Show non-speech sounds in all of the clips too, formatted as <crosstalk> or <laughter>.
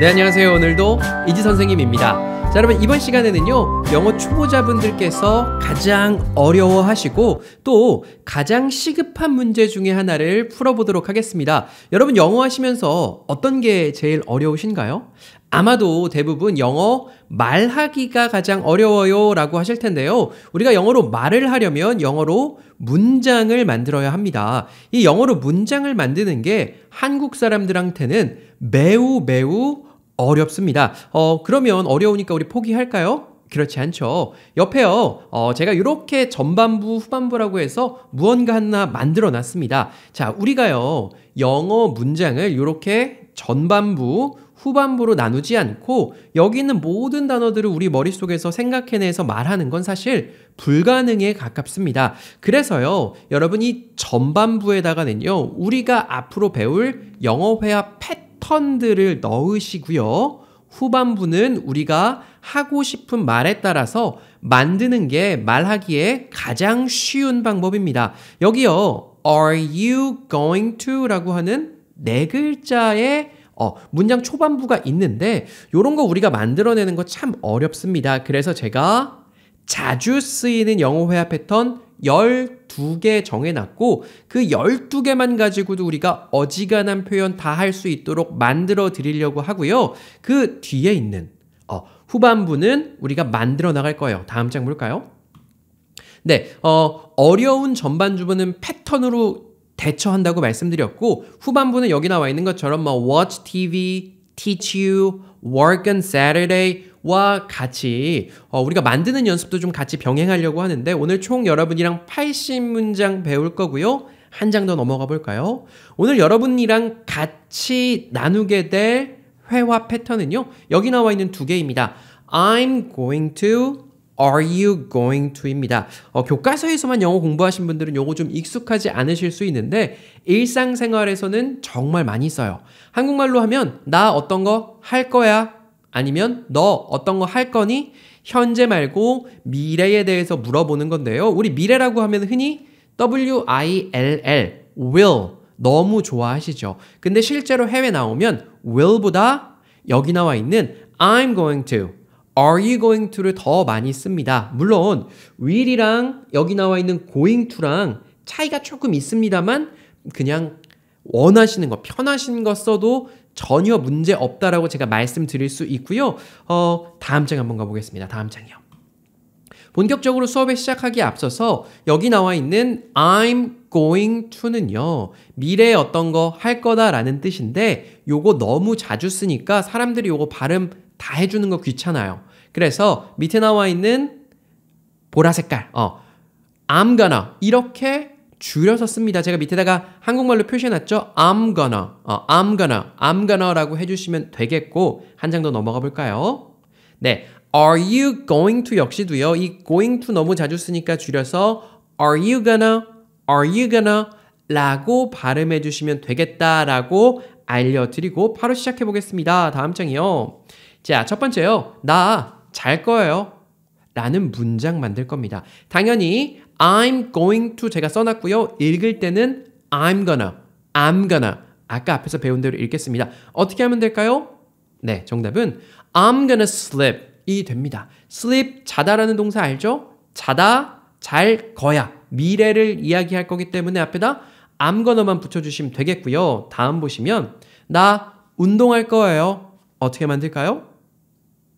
네 안녕하세요 오늘도 이지 선생님입니다 자 여러분 이번 시간에는요 영어 초보자분들께서 가장 어려워하시고 또 가장 시급한 문제 중에 하나를 풀어보도록 하겠습니다 여러분 영어 하시면서 어떤 게 제일 어려우신가요? 아마도 대부분 영어 말하기가 가장 어려워요 라고 하실 텐데요. 우리가 영어로 말을 하려면 영어로 문장을 만들어야 합니다. 이 영어로 문장을 만드는 게 한국 사람들한테는 매우 매우 어렵습니다. 어, 그러면 어려우니까 우리 포기할까요? 그렇지 않죠. 옆에요. 어, 제가 이렇게 전반부, 후반부라고 해서 무언가 하나 만들어 놨습니다. 자, 우리가요. 영어 문장을 이렇게 전반부, 후반부로 나누지 않고 여기 있는 모든 단어들을 우리 머릿속에서 생각해내서 말하는 건 사실 불가능에 가깝습니다. 그래서요, 여러분 이 전반부에다가는요, 우리가 앞으로 배울 영어 회화 패 턴들을 넣으시고요. 후반부는 우리가 하고 싶은 말에 따라서 만드는 게 말하기에 가장 쉬운 방법입니다. 여기요. Are you going to? 라고 하는 네 글자의 어, 문장 초반부가 있는데 이런 거 우리가 만들어내는 거 참 어렵습니다. 그래서 제가 자주 쓰이는 영어 회화 패턴 12개 정해놨고 그 12개만 가지고도 우리가 어지간한 표현 다 할 수 있도록 만들어 드리려고 하고요. 그 뒤에 있는 어, 후반부는 우리가 만들어 나갈 거예요. 다음 장 볼까요? 네, 어, 어려운 전반주부는 패턴으로 대처한다고 말씀드렸고 후반부는 여기 나와 있는 것처럼 뭐 watch TV, teach you, work on Saturday, 와 같이 어, 우리가 만드는 연습도 좀 같이 병행하려고 하는데 오늘 총 여러분이랑 80문장 배울 거고요. 한 장 더 넘어가 볼까요? 오늘 여러분이랑 같이 나누게 될 회화 패턴은요. 여기 나와 있는 두 개입니다. I'm going to Are you going to입니다. 어, 교과서에서만 영어 공부하신 분들은 요거 좀 익숙하지 않으실 수 있는데 일상생활에서는 정말 많이 써요. 한국말로 하면 나 어떤 거 할 거야 아니면 너 어떤 거 할 거니? 현재 말고 미래에 대해서 물어보는 건데요. 우리 미래라고 하면 흔히 WILL, will 너무 좋아하시죠. 근데 실제로 해외 나오면 will보다 여기 나와 있는 I'm going to, are you going to를 더 많이 씁니다. 물론 will이랑 여기 나와 있는 going to랑 차이가 조금 있습니다만 그냥 원하시는 거, 편하신 거 써도 전혀 문제 없다라고 제가 말씀드릴 수 있고요. 어, 다음 장 한번 가보겠습니다. 다음 장이요. 본격적으로 수업에 시작하기에 앞서서 여기 나와 있는 I'm going to는요. 미래에 어떤 거 할 거다라는 뜻인데 요거 너무 자주 쓰니까 사람들이 요거 발음 다 해주는 거 귀찮아요. 그래서 밑에 나와 있는 보라 색깔, 어, I'm gonna 이렇게 줄여서 씁니다. 제가 밑에다가 한국말로 표시해놨죠? I'm gonna, 어, I'm gonna, I'm gonna라고 해주시면 되겠고 한 장 더 넘어가 볼까요? 네, Are you going to 역시도요. 이 going to 너무 자주 쓰니까 줄여서 Are you gonna, Are you gonna 라고 발음해 주시면 되겠다라고 알려드리고 바로 시작해 보겠습니다. 다음 장이요. 자, 첫 번째요. 나 잘 거예요. 라는 문장 만들 겁니다. 당연히 I'm going to 제가 써놨고요. 읽을 때는 I'm gonna, I'm gonna 아까 앞에서 배운 대로 읽겠습니다. 어떻게 하면 될까요? 네, 정답은 I'm gonna sleep 이 됩니다. sleep 자다라는 동사 알죠? 자다, 잘 거야. 미래를 이야기할 거기 때문에 앞에다 I'm gonna만 붙여주시면 되겠고요. 다음 보시면 나 운동할 거예요. 어떻게 만들까요?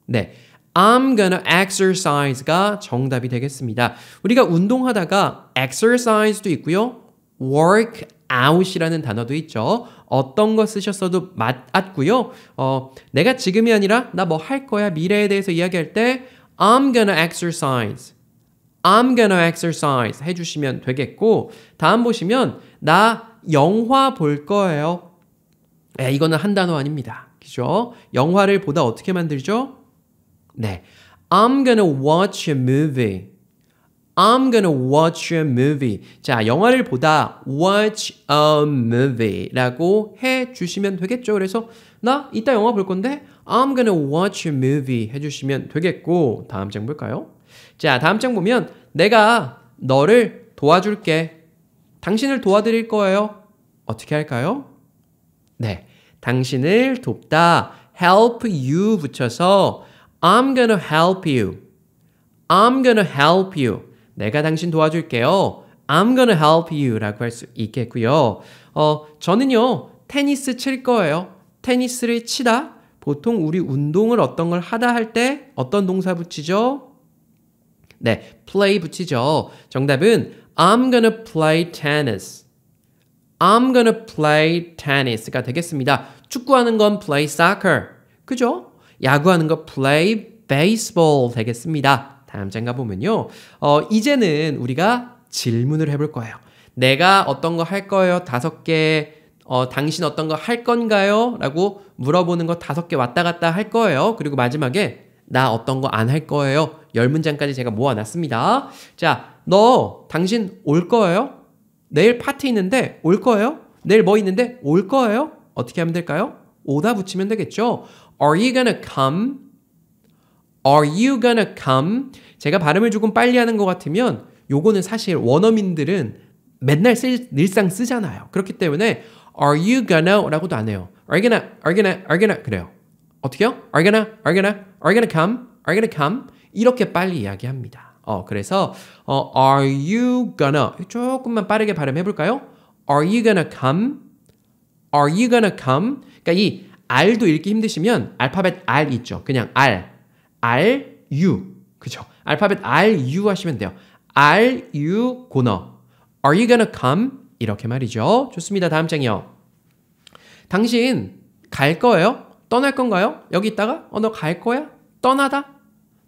네, I'm gonna exercise가 정답이 되겠습니다. 우리가 운동하다가 exercise도 있고요. work out이라는 단어도 있죠. 어떤 거 쓰셨어도 맞았고요. 어, 내가 지금이 아니라 나 뭐 할 거야 미래에 대해서 이야기할 때 I'm gonna exercise. I'm gonna exercise 해주시면 되겠고 다음 보시면 나 영화 볼 거예요. 에, 이거는 한 단어 아닙니다. 그죠? 영화를 보다 어떻게 만들죠? 네. I'm gonna watch a movie. I'm gonna watch a movie. 자, 영화를 보다 watch a movie라고 해 주시면 되겠죠. 그래서 나 이따 영화 볼 건데 I'm gonna watch a movie 해 주시면 되겠고 다음 장 볼까요? 자, 다음 장 보면 내가 너를 도와줄게. 당신을 도와드릴 거예요. 어떻게 할까요? 네. 당신을 돕다 help you 붙여서 I'm gonna help you. I'm gonna help you. 내가 당신 도와줄게요. I'm gonna help you 라고 할 수 있겠고요. 어, 저는요, 테니스 칠 거예요. 테니스를 치다. 보통 우리 운동을 어떤 걸 하다 할 때 어떤 동사 붙이죠? 네, play 붙이죠. 정답은 I'm gonna play tennis. I'm gonna play tennis가 되겠습니다. 축구하는 건 play soccer. 그죠? 야구하는 거 play baseball 되겠습니다. 다음 장 가보면요. 어, 이제는 우리가 질문을 해볼 거예요. 내가 어떤 거 할 거예요? 다섯 개. 어, 당신 어떤 거 할 건가요? 라고 물어보는 거 다섯 개 왔다 갔다 할 거예요. 그리고 마지막에 나 어떤 거 안 할 거예요. 열 문장까지 제가 모아놨습니다. 자, 너 당신 올 거예요? 내일 파티 있는데 올 거예요? 내일 뭐 있는데 올 거예요? 어떻게 하면 될까요? 오다 붙이면 되겠죠? Are you gonna come? Are you gonna come? 제가 발음을 조금 빨리 하는 것 같으면 요거는 사실 원어민들은 맨날 쓰, 늘상 쓰잖아요. 그렇기 때문에 Are you gonna? 라고도 안 해요. Are you gonna? Are you gonna? Are you gonna? 그래요. 어떻게요? Are you gonna? Are you gonna? Are you gonna come? Are you gonna come? 이렇게 빨리 이야기합니다. 어, 그래서 어, Are you gonna? 조금만 빠르게 발음해 볼까요? Are you gonna come? Are you gonna come? 그러니까 이 R도 읽기 힘드시면 알파벳 R 있죠. 그냥 R, R, U. 그죠? 알파벳 R, U 하시면 돼요. R, U, 고너. Are you gonna come? 이렇게 말이죠. 좋습니다. 다음 장이요. 당신 갈 거예요? 떠날 건가요? 여기 있다가? 어, 너 갈 거야? 떠나다?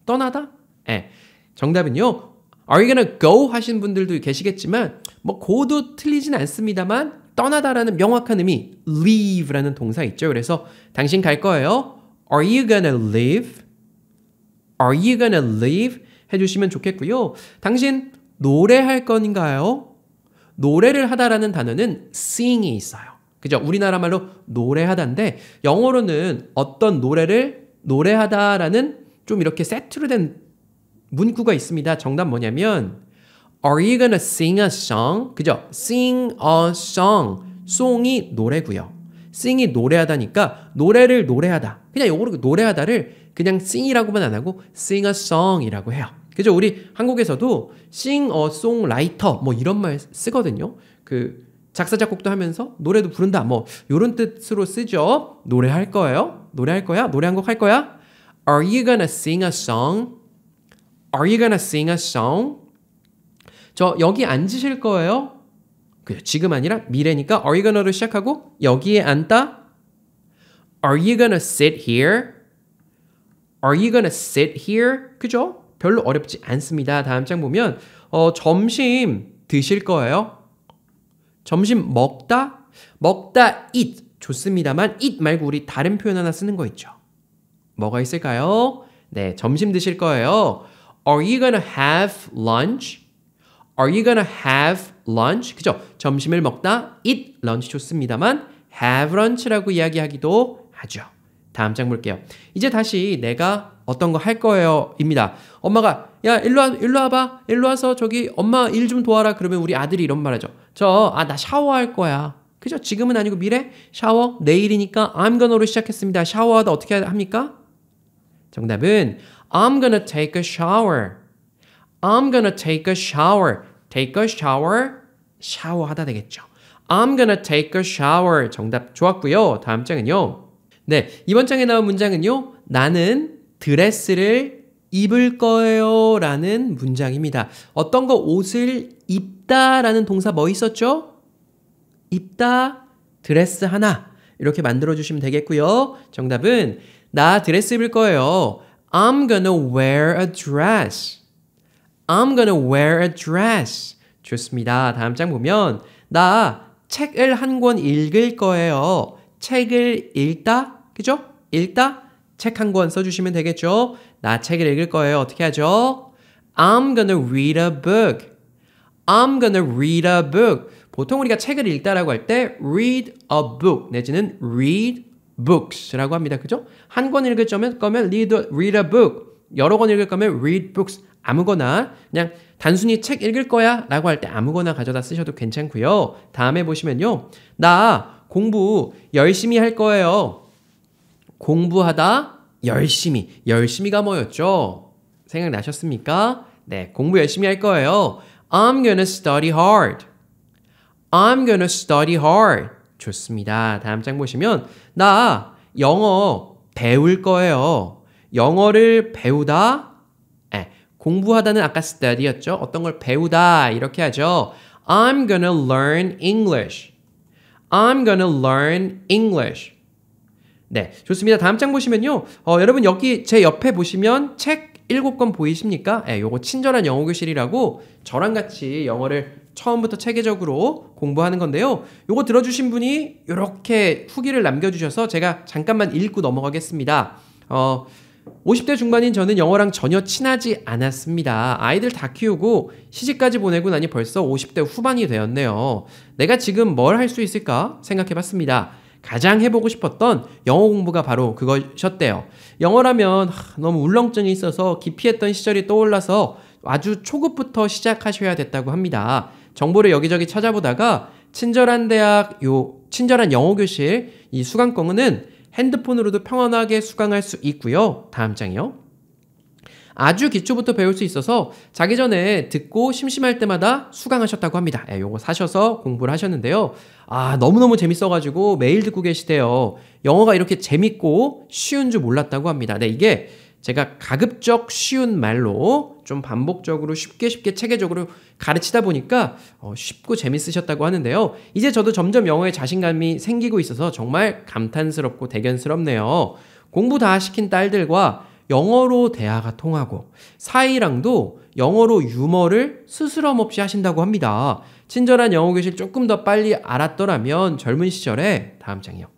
떠나다? 예. 정답은요. Are you gonna go? 하신 분들도 계시겠지만, 뭐, 고도 틀리진 않습니다만, 떠나다라는 명확한 의미 leave라는 동사 있죠. 그래서 당신 갈 거예요. Are you gonna leave? Are you gonna leave? 해주시면 좋겠고요. 당신 노래할 건가요? 노래를 하다라는 단어는 sing이 있어요. 그죠? 우리나라 말로 노래하다인데 영어로는 어떤 노래를 노래하다라는 좀 이렇게 세트로 된 문구가 있습니다. 정답 뭐냐면 Are you gonna sing a song? 그죠? Sing a song. song이 노래고요. sing이 노래하다니까 노래를 노래하다. 그냥 요거로 노래하다를 그냥 sing이라고만 안 하고 sing a song이라고 해요. 그죠? 우리 한국에서도 sing a songwriter 뭐 이런 말 쓰거든요. 그 작사 작곡도 하면서 노래도 부른다 뭐 요런 뜻으로 쓰죠. 노래할 거예요. 노래할 거야? 노래 한 곡 할 거야? Are you gonna sing a song? Are you gonna sing a song? 저 여기 앉으실 거예요? 그죠. 지금 아니라 미래니까 are you gonna로 시작하고 여기에 앉다. Are you gonna sit here? Are you gonna sit here? 그죠? 별로 어렵지 않습니다. 다음 장 보면 어, 점심 드실 거예요? 점심 먹다? 먹다 eat 좋습니다만 eat 말고 우리 다른 표현 하나 쓰는 거 있죠. 뭐가 있을까요? 네, 점심 드실 거예요. Are you gonna have lunch? Are you gonna have lunch? 그죠? 점심을 먹다 eat lunch 좋습니다만 have lunch라고 이야기하기도 하죠. 다음 장 볼게요. 이제 다시 내가 어떤 거 할 거예요입니다. 엄마가 야 일로 와 일로 와봐 일로 와서 저기 엄마 일 좀 도와라 그러면 우리 아들이 이런 말하죠. 저 아 나 샤워할 거야. 그죠? 지금은 아니고 미래 샤워 내일이니까 I'm gonna로 시작했습니다. 샤워하다 어떻게 합니까? 정답은 I'm gonna take a shower. I'm gonna take a shower. take a shower. 샤워하다 되겠죠. I'm gonna take a shower. 정답 좋았고요. 다음 장은요. 네, 이번 장에 나온 문장은요. 나는 드레스를 입을 거예요. 라는 문장입니다. 어떤 거 옷을 입다 라는 동사 뭐 있었죠? 입다, 드레스 하나. 이렇게 만들어주시면 되겠고요. 정답은 나 드레스 입을 거예요. I'm gonna wear a dress. I'm gonna wear a dress. 좋습니다. 다음 장 보면 나 책을 한 권 읽을 거예요. 책을 읽다. 그죠? 읽다. 책 한 권 써주시면 되겠죠? 나 책을 읽을 거예요. 어떻게 하죠? I'm gonna read a book. I'm gonna read a book. 보통 우리가 책을 읽다라고 할 때 read a book 내지는 read books라고 합니다. 그죠? 한 권 읽을 거면 read a, read a book. 여러 권 읽을 거면 read books 아무거나 그냥 단순히 책 읽을 거야 라고 할 때 아무거나 가져다 쓰셔도 괜찮고요. 다음에 보시면요. 나 공부 열심히 할 거예요. 공부하다 열심히 열심히가 뭐였죠? 생각나셨습니까? 네, 공부 열심히 할 거예요. I'm gonna study hard. I'm gonna study hard. 좋습니다. 다음 장 보시면 나 영어 배울 거예요. 영어를 배우다 예, 공부하다는 아까 study였죠. 어떤 걸 배우다 이렇게 하죠. I'm gonna learn English. I'm gonna learn English. 네, 좋습니다. 다음 장 보시면요. 어, 여러분 여기 제 옆에 보시면 책 일곱 권 보이십니까? 예, 요거 친절한 영어 교실이라고 저랑 같이 영어를 처음부터 체계적으로 공부하는 건데요. 요거 들어주신 분이 이렇게 후기를 남겨주셔서 제가 잠깐만 읽고 넘어가겠습니다. 어, 50대 중반인 저는 영어랑 전혀 친하지 않았습니다. 아이들 다 키우고 시집까지 보내고 나니 벌써 50대 후반이 되었네요. 내가 지금 뭘 할 수 있을까 생각해 봤습니다. 가장 해보고 싶었던 영어 공부가 바로 그것이었대요. 영어라면 너무 울렁증이 있어서 기피했던 시절이 떠올라서 아주 초급부터 시작하셔야 됐다고 합니다. 정보를 여기저기 찾아보다가 친절한 대학 요 친절한 영어 교실 이 수강권은 핸드폰으로도 평안하게 수강할 수 있고요. 다음 장이요. 아주 기초부터 배울 수 있어서 자기 전에 듣고 심심할 때마다 수강하셨다고 합니다. 예, 요거 사셔서 공부를 하셨는데요. 아, 너무너무 재밌어가지고 매일 듣고 계시대요. 영어가 이렇게 재밌고 쉬운 줄 몰랐다고 합니다. 네, 이게 제가 가급적 쉬운 말로 좀 반복적으로 쉽게 쉽게 체계적으로 가르치다 보니까 어, 쉽고 재밌으셨다고 하는데요. 이제 저도 점점 영어에 자신감이 생기고 있어서 정말 감탄스럽고 대견스럽네요. 공부 다 시킨 딸들과 영어로 대화가 통하고 사이랑도 영어로 유머를 스스럼 없이 하신다고 합니다. 친절한 영어 교실 조금 더 빨리 알았더라면 젊은 시절에 다음 장이요.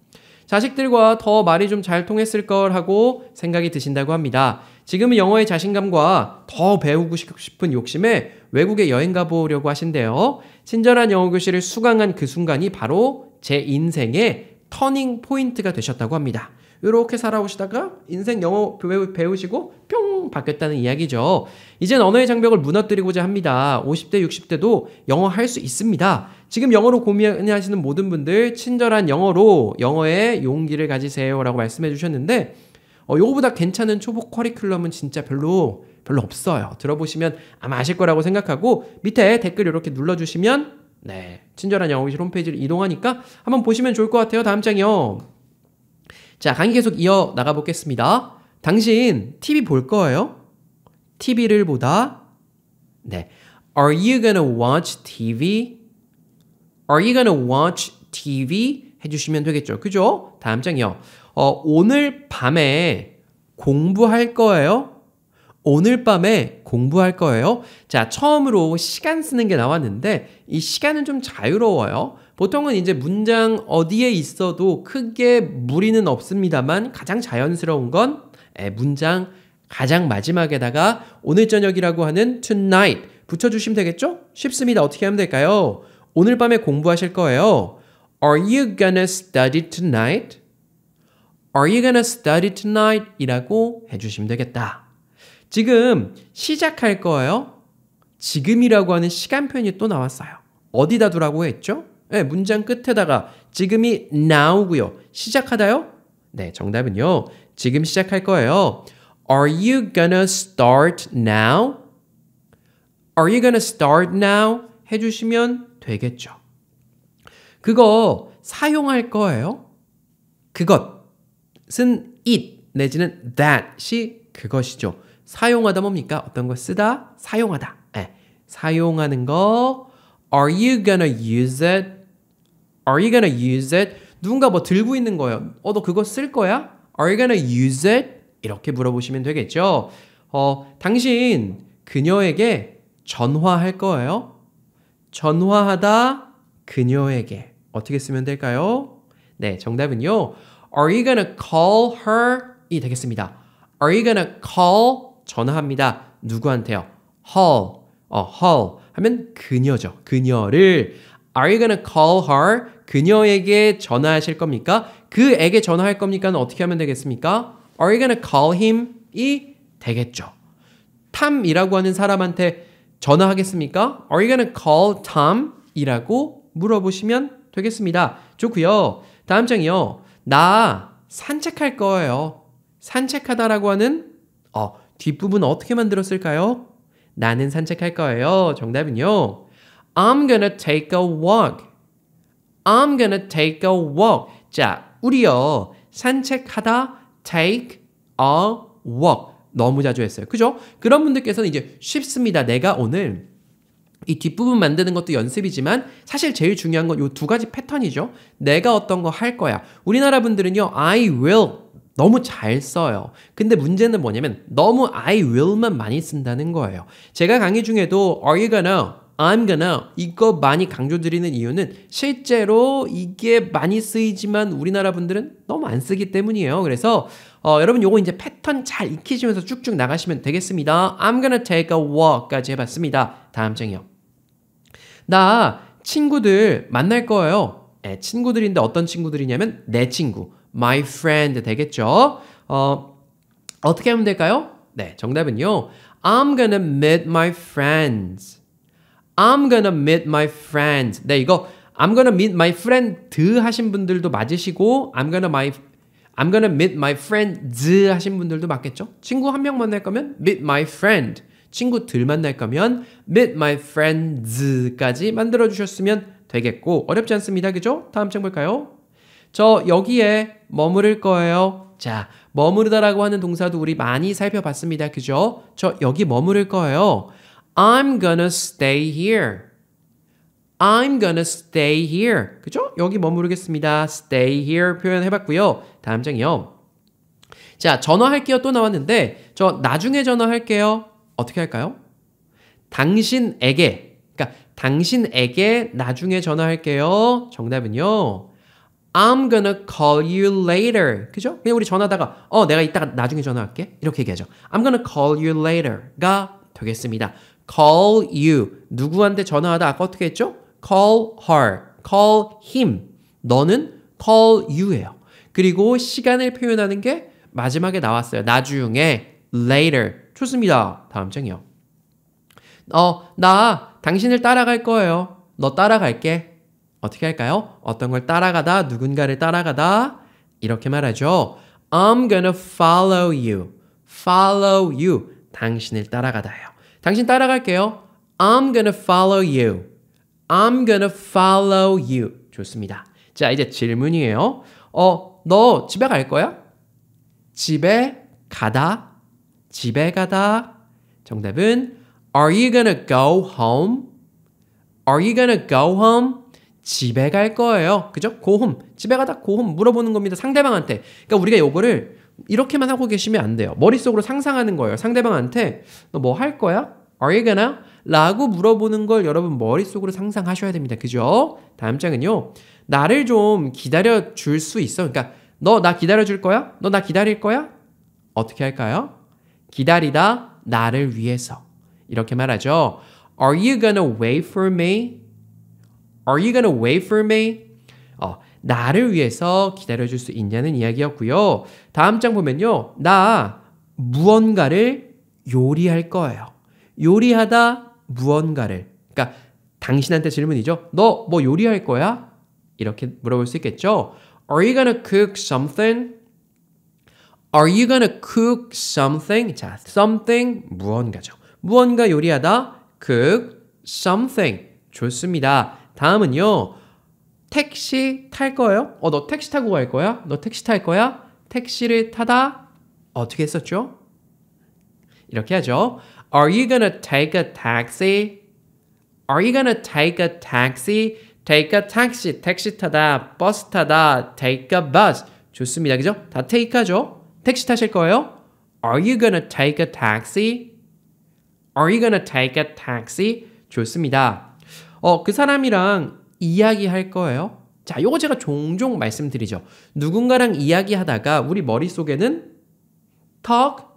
자식들과 더 말이 좀 잘 통했을 걸 하고 생각이 드신다고 합니다. 지금은 영어의 자신감과 더 배우고 싶은 욕심에 외국에 여행 가보려고 하신대요. 친절한 영어 교실을 수강한 그 순간이 바로 제 인생의 터닝 포인트가 되셨다고 합니다. 이렇게 살아오시다가 인생 영어 배우시고 뿅 바뀌었다는 이야기죠. 이젠 언어의 장벽을 무너뜨리고자 합니다. 50대, 60대도 영어 할 수 있습니다. 지금 영어로 고민하시는 모든 분들 친절한 영어로 영어에 용기를 가지세요라고 말씀해 주셨는데 어, 요거보다 괜찮은 초보 커리큘럼은 진짜 별로 별로 없어요. 들어보시면 아마 아실 거라고 생각하고 밑에 댓글 이렇게 눌러주시면 네 친절한 영어교실 홈페이지를 이동하니까 한번 보시면 좋을 것 같아요. 다음 장이요. 자 강의 계속 이어 나가 보겠습니다. 당신 TV 볼 거예요? TV를 보다 네 Are you gonna watch TV? Are you gonna watch TV? 해주시면 되겠죠. 그죠? 다음 장이요. 어, 오늘 밤에 공부할 거예요? 오늘 밤에 공부할 거예요. 자, 처음으로 시간 쓰는 게 나왔는데 이 시간은 좀 자유로워요. 보통은 이제 문장 어디에 있어도 크게 무리는 없습니다만 가장 자연스러운 건 예, 문장 가장 마지막에다가 오늘 저녁이라고 하는 tonight 붙여주시면 되겠죠? 쉽습니다. 어떻게 하면 될까요? 오늘 밤에 공부하실 거예요. Are you gonna study tonight? Are you gonna study tonight? 이라고 해주시면 되겠다. 지금 시작할 거예요. 지금이라고 하는 시간 표이또 나왔어요. 어디다 두라고 했죠? 네, 문장 끝에다가 지금이 n o 고요 시작하다요? 네, 정답은요. 지금 시작할 거예요. Are you gonna start now? Are you gonna start now? 해주시면 되겠죠. 그거 사용할 거예요. 그것은 it 내지는 that이 그것이죠. 사용하다 뭡니까? 어떤 거 쓰다, 사용하다. 네. 사용하는 거 Are you gonna use it? Are you gonna use it? 누군가 뭐 들고 있는 거예요. 어, 너 그거 쓸 거야? Are you gonna use it? 이렇게 물어보시면 되겠죠. 어, 당신 그녀에게 전화할 거예요. 전화하다 그녀에게 어떻게 쓰면 될까요? 네, 정답은요. Are you gonna call her? 이 되겠습니다. Are you gonna call? 전화합니다. 누구한테요? Hall. 어, hall 하면 그녀죠. 그녀를 Are you gonna call her? 그녀에게 전화하실 겁니까? 그에게 전화할 겁니까 어떻게 하면 되겠습니까? Are you gonna call him? 이 되겠죠. 탐이라고 하는 사람한테 전화하겠습니까? Are you gonna call Tom? 이라고 물어보시면 되겠습니다. 좋고요. 다음 장이요. 나 산책할 거예요. 산책하다라고 하는 어, 뒷부분 어떻게 만들었을까요? 나는 산책할 거예요. 정답은요. I'm gonna take a walk. I'm gonna take a walk. 자, 우리요. 산책하다 take a walk. 너무 자주 했어요. 그죠? 그런 분들께서는 이제 쉽습니다. 내가 오늘 이 뒷부분 만드는 것도 연습이지만 사실 제일 중요한 건 이 두 가지 패턴이죠. 내가 어떤 거 할 거야. 우리나라 분들은요, I will 너무 잘 써요. 근데 문제는 뭐냐면 너무 I will만 많이 쓴다는 거예요. 제가 강의 중에도 Are you gonna? I'm gonna 이거 많이 강조드리는 이유는 실제로 이게 많이 쓰이지만 우리나라 분들은 너무 안 쓰기 때문이에요. 그래서 어, 여러분 요거 이제 패턴 잘 익히시면서 쭉쭉 나가시면 되겠습니다. I'm gonna take a walk까지 해봤습니다. 다음 장이요. 나 친구들 만날 거예요. 네, 친구들인데 어떤 친구들이냐면 내 친구, my friend 되겠죠. 어, 어떻게 하면 될까요? 네, 정답은요. I'm gonna meet my friends. I'm gonna meet my friends. 네, 이거 I'm gonna meet my friend 하신 분들도 맞으시고 I'm gonna my, I'm gonna meet my friends 하신 분들도 맞겠죠? 친구 한 명 만날 거면 meet my friend. 친구들 만날 거면 meet my friends까지 만들어 주셨으면 되겠고 어렵지 않습니다. 그죠? 다음 장 볼까요? 저 여기에 머무를 거예요. 자, 머무르다라고 하는 동사도 우리 많이 살펴봤습니다. 그죠? 저 여기 머무를 거예요. I'm gonna stay here. I'm gonna stay here. 그죠? 여기 머무르겠습니다. stay here 표현해봤고요. 다음 장이요. 자, 전화할게요 또 나왔는데 저 나중에 전화할게요. 어떻게 할까요? 당신에게 그러니까 당신에게 나중에 전화할게요. 정답은요. I'm gonna call you later. 그죠? 그냥 우리 전화다가 하어 내가 이따가 나중에 전화할게 이렇게 얘기하죠. I'm gonna call you later가 되겠습니다. call you 누구한테 전화하다 아까 어떻게 했죠? call her, call him. 너는 call you예요. 그리고 시간을 표현하는 게 마지막에 나왔어요. 나중에 later. 좋습니다. 다음 장이요. 어, 나 당신을 따라갈 거예요. 너 따라갈게. 어떻게 할까요? 어떤 걸 따라가다, 누군가를 따라가다 이렇게 말하죠. I'm gonna follow you. follow you. 당신을 따라가다예요. 당신 따라갈게요. I'm gonna follow you. I'm gonna follow you. 좋습니다. 자, 이제 질문이에요. 어, 너 집에 갈 거야? 집에 가다. 집에 가다. 정답은 Are you gonna go home? Are you gonna go home? 집에 갈 거예요. 그죠? 고홈. 집에 가다 고홈 물어보는 겁니다. 상대방한테. 그러니까 우리가 요거를 이렇게만 하고 계시면 안 돼요. 머릿속으로 상상하는 거예요. 상대방한테 너 뭐 할 거야? Are you gonna 라고 물어보는 걸 여러분 머릿속으로 상상하셔야 됩니다. 그죠? 다음 장은요. 나를 좀 기다려 줄 수 있어. 그러니까 너 나 기다려 줄 거야? 너 나 기다릴 거야? 어떻게 할까요? 기다리다 나를 위해서. 이렇게 말하죠. Are you gonna wait for me? Are you gonna wait for me? 어, 나를 위해서 기다려줄 수 있냐는 이야기였고요. 다음 장 보면요. 나 무언가를 요리할 거예요. 요리하다 무언가를. 그러니까 당신한테 질문이죠. 너 뭐 요리할 거야? 이렇게 물어볼 수 있겠죠. Are you gonna cook something? Are you gonna cook something? 자, something 무언가죠. 무언가 요리하다. cook something. 좋습니다. 다음은요. 택시 탈 거예요? 어, 너 택시 타고 갈 거야? 너 택시 탈 거야? 택시를 타다 어떻게 했었죠? 이렇게 하죠. Are you gonna take a taxi? Are you gonna take a taxi? Take a taxi. 택시 타다. 버스 타다. Take a bus. 좋습니다. 그죠? 다 take하죠? 택시 타실 거예요? Are you gonna take a taxi? Are you gonna take a taxi? 좋습니다. 어, 그 사람이랑 이야기할 거예요? 자, 요거 제가 종종 말씀드리죠. 누군가랑 이야기하다가 우리 머릿속에는 talk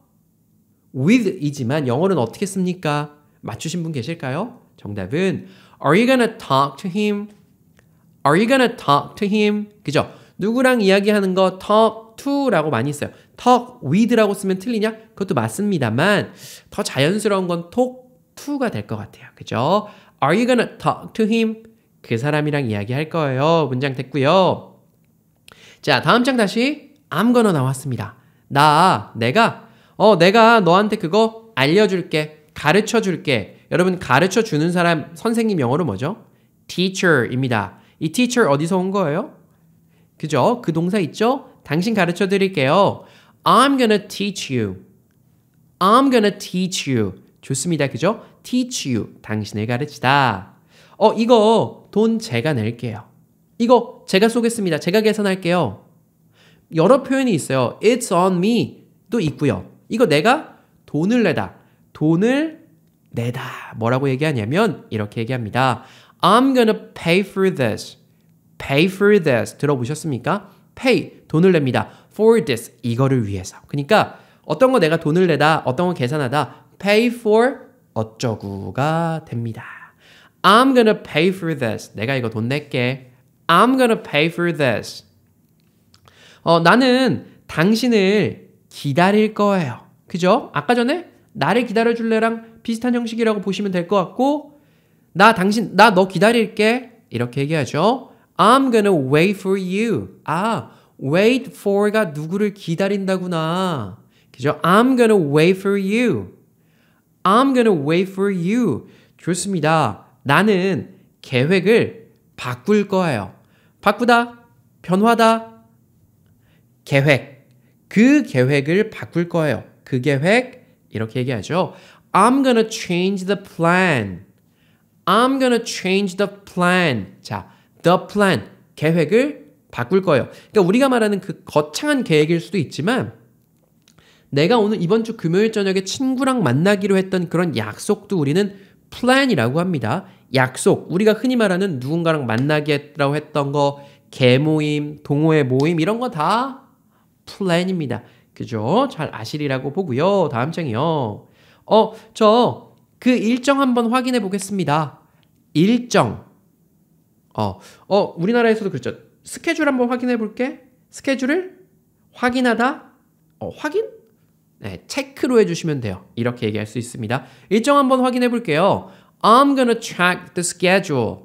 with이지만 영어는 어떻게 씁니까? 맞추신 분 계실까요? 정답은 Are you gonna talk to him? Are you gonna talk to him? 그죠? 누구랑 이야기하는 거 talk to라고 많이 써요. talk with라고 쓰면 틀리냐? 그것도 맞습니다만 더 자연스러운 건 talk to가 될 것 같아요. 그죠? Are you gonna talk to him? 그 사람이랑 이야기할 거예요. 문장 됐고요. 자, 다음 장 다시 I'm gonna 나왔습니다. 나, 내가 어, 내가 너한테 그거 알려줄게. 가르쳐 줄게. 여러분, 가르쳐 주는 사람, 선생님 영어로 뭐죠? teacher입니다. 이 teacher 어디서 온 거예요? 그죠? 그 동사 있죠? 당신 가르쳐 드릴게요. I'm gonna teach you. I'm gonna teach you. 좋습니다. 그죠? teach you. 당신을 가르치다. 어, 이거 돈 제가 낼게요. 이거 제가 쏘겠습니다. 제가 계산할게요. 여러 표현이 있어요. It's on me 도 있고요. 이거 내가 돈을 내다. 돈을 내다. 뭐라고 얘기하냐면 이렇게 얘기합니다. I'm gonna pay for this. pay for this. 들어보셨습니까? pay 돈을 냅니다. for this 이거를 위해서. 그러니까 어떤 거 내가 돈을 내다, 어떤 거 계산하다 pay for 어쩌구가 됩니다. I'm gonna pay for this. 내가 이거 돈 낼게. I'm gonna pay for this. 어, 나는 당신을 기다릴 거예요. 그죠? 아까 전에 나를 기다려 줄래랑 비슷한 형식이라고 보시면 될 것 같고 나 당신 나 너 기다릴게 이렇게 얘기하죠. I'm gonna wait for you. 아, wait for가 누구를 기다린다구나. 그죠? I'm gonna wait for you. I'm gonna wait for you. 좋습니다. 나는 계획을 바꿀 거예요. 바꾸다, 변화다, 계획. 그 계획을 바꿀 거예요. 그 계획 이렇게 얘기하죠. I'm gonna change the plan. I'm gonna change the plan. 자, the plan 계획을 바꿀 거예요. 그러니까 우리가 말하는 그 거창한 계획일 수도 있지만 내가 오늘 이번 주 금요일 저녁에 친구랑 만나기로 했던 그런 약속도 우리는 plan이라고 합니다. 약속, 우리가 흔히 말하는 누군가랑 만나기라고 했던 거, 개모임, 동호회 모임 이런 거다 plan입니다. 그죠? 잘 아시리라고 보고요. 다음 장이요. 어, 저 그 일정 한번 확인해 보겠습니다. 일정. 어, 어, 우리나라에서도 그렇죠. 스케줄 한번 확인해 볼게. 스케줄을 확인하다. 어, 확인? 네, 체크로 해주시면 돼요. 이렇게 얘기할 수 있습니다. 일정 한번 확인해 볼게요. I'm gonna check the schedule.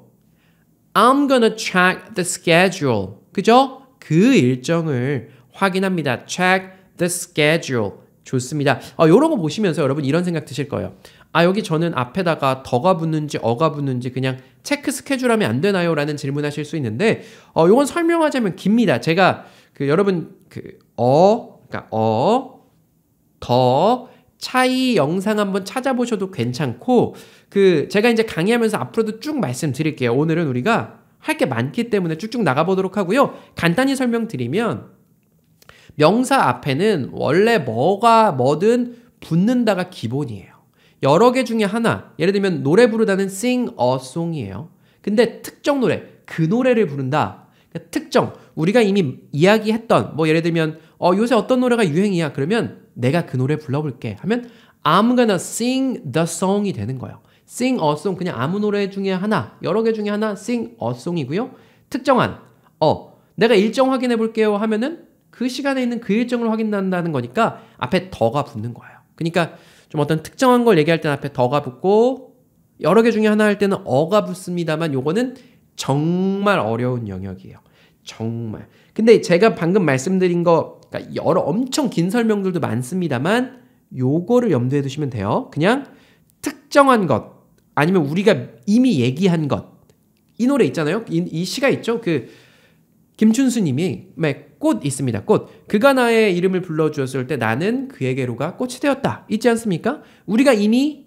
I'm gonna check the schedule. 그죠? 그 일정을 확인합니다. Check the schedule. 좋습니다. 아, 요런 거 보시면서 여러분 이런 생각 드실 거예요. 아, 여기 저는 앞에다가 더가 붙는지 어가 붙는지 그냥 체크 스케줄 하면 안 되나요? 라는 질문 하실 수 있는데, 어, 요건 설명하자면 깁니다. 제가 그 여러분 그 어, 그러니까 어, 더, 차이 영상 한번 찾아보셔도 괜찮고 그 제가 이제 강의하면서 앞으로도 쭉 말씀드릴게요. 오늘은 우리가 할 게 많기 때문에 쭉쭉 나가보도록 하고요. 간단히 설명드리면 명사 앞에는 원래 뭐가 뭐든 붙는다가 기본이에요. 여러 개 중에 하나. 예를 들면 노래 부르다는 sing a song이에요. 근데 특정 노래, 그 노래를 부른다. 그러니까 특정 우리가 이미 이야기했던 뭐 예를 들면 어 요새 어떤 노래가 유행이야. 그러면 내가 그 노래 불러볼게 하면 I'm gonna sing the song이 되는 거예요. sing a song 그냥 아무 노래 중에 하나, 여러 개 중에 하나 sing a song이고요. 특정한 어 내가 일정 확인해 볼게요 하면은 그 시간에 있는 그 일정을 확인한다는 거니까 앞에 더가 붙는 거예요. 그러니까 좀 어떤 특정한 걸 얘기할 때는 앞에 더가 붙고 여러 개 중에 하나 할 때는 어가 붙습니다만 요거는 정말 어려운 영역이에요. 정말. 근데 제가 방금 말씀드린 거 그러니까 여러 엄청 긴 설명들도 많습니다만 요거를 염두에 두시면 돼요. 그냥 특정한 것 아니면 우리가 이미 얘기한 것. 이 노래 있잖아요. 이, 이 시가 있죠. 그 김춘수 님이 막꽃 있습니다. 꽃. 그가 나의 이름을 불러주었을 때 나는 그에게로가 꽃이 되었다. 있지 않습니까? 우리가 이미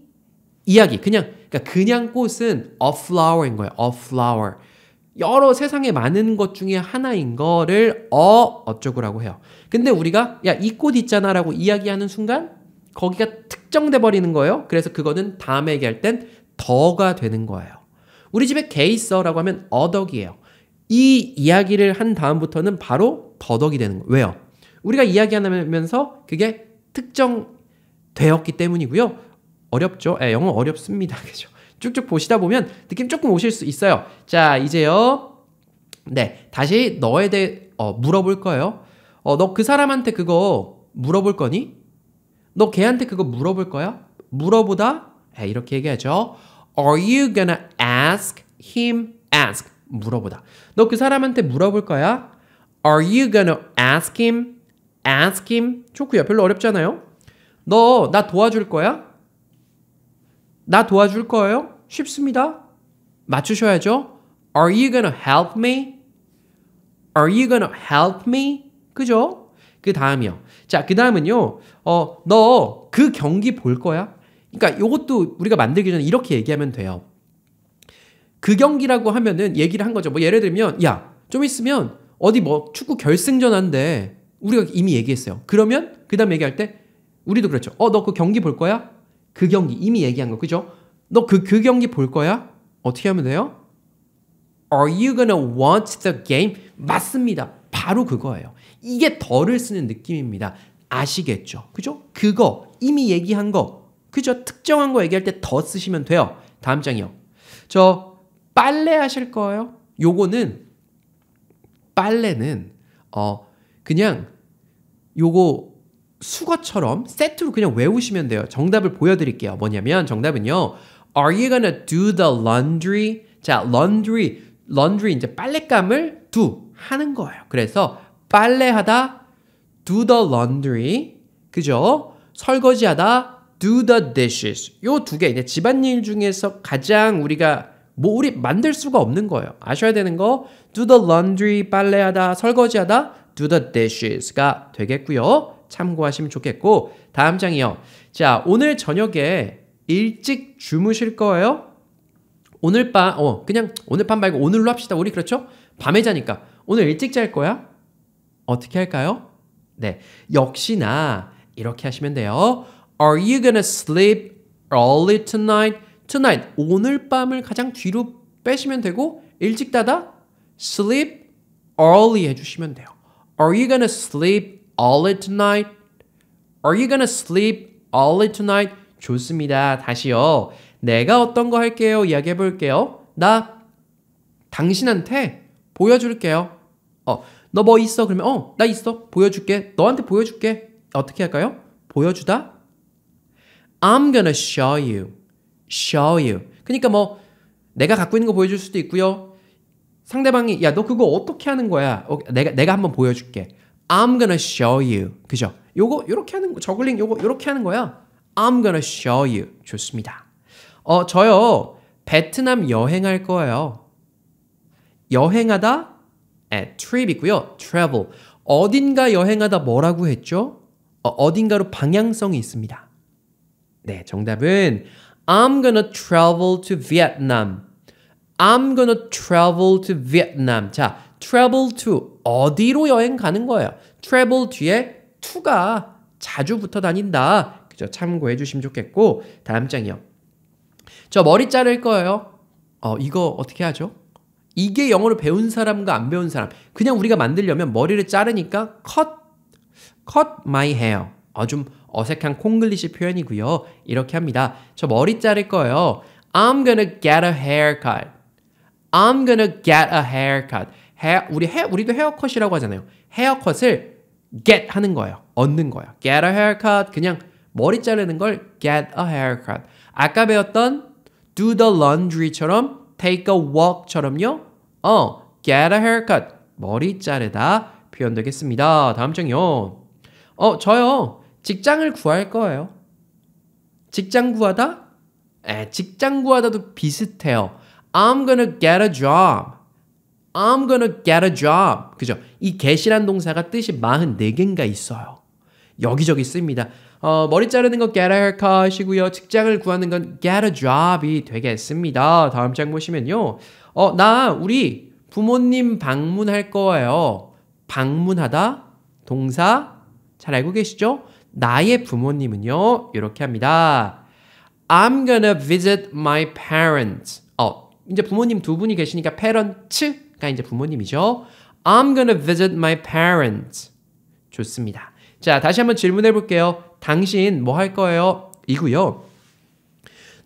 이야기, 그냥, 그러니까 그냥 꽃은 a flower인 거예요. a flower. 여러 세상에 많은 것 중에 하나인 거를 어, 어쩌고라고 해요. 근데 우리가, 야, 이 꽃 있잖아 라고 이야기하는 순간, 거기가 특정돼 버리는 거예요. 그래서 그거는 다음에 얘기할 땐 더가 되는 거예요. 우리 집에 개 있어 라고 하면 어덕이에요. 이 이야기를 한 다음부터는 바로 더덕이 되는 거예요. 왜요? 우리가 이야기하면서 그게 특정되었기 때문이고요. 어렵죠? 예, 영어 어렵습니다. <laughs> 그죠? 쭉쭉 보시다 보면 느낌 조금 오실 수 있어요. 자, 이제요. 네, 다시 너에 대해 어, 물어볼 거예요. 어, 너 그 사람한테 그거 물어볼 거니? 너 걔한테 그거 물어볼 거야? 물어보다 예, 이렇게 얘기하죠. Are you gonna ask him? Ask 물어보다. 너 그 사람한테 물어볼 거야? Are you gonna ask him? Ask him? 좋고요. 별로 어렵잖아요. 너 나 도와줄 거야? 나 도와줄 거예요? 쉽습니다. 맞추셔야죠. Are you gonna help me? Are you gonna help me? 그죠? 그 다음이요. 자, 그 다음은요. 어, 너 그 경기 볼 거야? 그러니까 이것도 우리가 만들기 전에 이렇게 얘기하면 돼요. 그 경기라고 하면은 얘기를 한 거죠. 뭐 예를 들면, 야, 좀 있으면 어디 뭐 축구 결승전 한데 우리가 이미 얘기했어요. 그러면 그 다음 얘기할 때 우리도 그렇죠. 어, 너 그 경기 볼 거야? 그 경기 이미 얘기한 거 그죠? 너그그 그 경기 볼 거야? 어떻게 하면 돼요? Are you gonna watch the game? 맞습니다. 바로 그거예요. 이게 덜을 쓰는 느낌입니다. 아시겠죠? 그죠? 그거 이미 얘기한 거 그죠? 특정한 거 얘기할 때 더 쓰시면 돼요. 다음 장이요. 저 빨래 하실 거예요? 요거는 빨래는 어 그냥 요거 수거처럼 세트로 그냥 외우시면 돼요. 정답을 보여드릴게요. 뭐냐면 정답은요. Are you gonna do the laundry? 자, laundry, laundry 이제 빨랫감을 do 하는 거예요. 그래서 빨래하다 do the laundry, 그죠? 설거지하다 do the dishes. 요 두개 이제 집안일 중에서 가장 우리가 뭐 우리 만들 수가 없는 거예요. 아셔야 되는 거 do the laundry 빨래하다 설거지하다 do the dishes가 되겠고요. 참고하시면 좋겠고 다음 장이요. 자 오늘 저녁에 일찍 주무실 거예요. 오늘 밤, 어, 그냥 오늘 밤 말고 오늘로 합시다. 우리 그렇죠? 밤에 자니까. 오늘 일찍 잘 거야? 어떻게 할까요? 네. 역시나 이렇게 하시면 돼요. Are you gonna sleep early tonight? tonight 오늘 밤을 가장 뒤로 빼시면 되고 일찍 닫다 sleep early 해주시면 돼요. Are you gonna sleep early tonight? Are you gonna sleep early tonight? 좋습니다. 다시요. 내가 어떤 거 할게요. 이야기해 볼게요. 나 당신한테 보여줄게요. 어, 너 뭐 있어? 그러면 어, 나 있어. 보여줄게. 너한테 보여줄게. 어떻게 할까요? 보여주다. I'm gonna show you. show you. 그러니까 뭐 내가 갖고 있는 거 보여줄 수도 있고요. 상대방이 야 너 그거 어떻게 하는 거야? 어, 내가 내가 한번 보여줄게. I'm gonna show you. 그죠? 요거 요렇게 하는 거 저글링 요거 요렇게 하는 거야. I'm gonna show you. 좋습니다. 어 저요 베트남 여행할 거예요. 여행하다 at 예, trip이고요. travel 어딘가 여행하다 뭐라고 했죠? 어, 어딘가로 방향성이 있습니다. 네, 정답은 I'm gonna travel to Vietnam. I'm gonna travel to Vietnam. 자, travel to 어디로 여행 가는 거예요. travel 뒤에 to가 자주 붙어 다닌다. 그죠? 참고해 주시면 좋겠고 다음 장이요. 저 머리 자를 거예요. 어, 이거 어떻게 하죠? 이게 영어를 배운 사람과 안 배운 사람. 그냥 우리가 만들려면 머리를 자르니까 cut cut my hair. 어, 좀 어색한 콩글리시 표현이고요. 이렇게 합니다. 저 머리 자를 거예요. I'm gonna get a haircut. I'm gonna get a haircut. 헤, 우리 헤, 우리도 헤어컷이라고 하잖아요. 헤어컷을 get 하는 거예요. 얻는 거예요. get a haircut. 그냥 머리 자르는 걸 get a haircut. 아까 배웠던 do the laundry처럼 take a walk처럼요. 어, get a haircut. 머리 자르다 표현되겠습니다. 다음 장요. 어, 저요. 직장을 구할 거예요. 직장 구하다? 에, 직장 구하다도 비슷해요. I'm gonna get a job. I'm gonna get a job. 그죠? 이 get이란 동사가 뜻이 44개인가 있어요. 여기저기 씁니다. 어, 머리 자르는 건 get a haircut이고요. 직장을 구하는 건 get a job이 되겠습니다. 다음 장 보시면요. 어, 나 우리 부모님 방문할 거예요. 방문하다 동사 잘 알고 계시죠? 나의 부모님은요, 이렇게 합니다. I'm gonna visit my parents. 어, 이제 부모님 두 분이 계시니까 parents가 이제 부모님이죠. I'm gonna visit my parents. 좋습니다. 자, 다시 한번 질문해 볼게요. 당신 뭐 할 거예요? 이고요.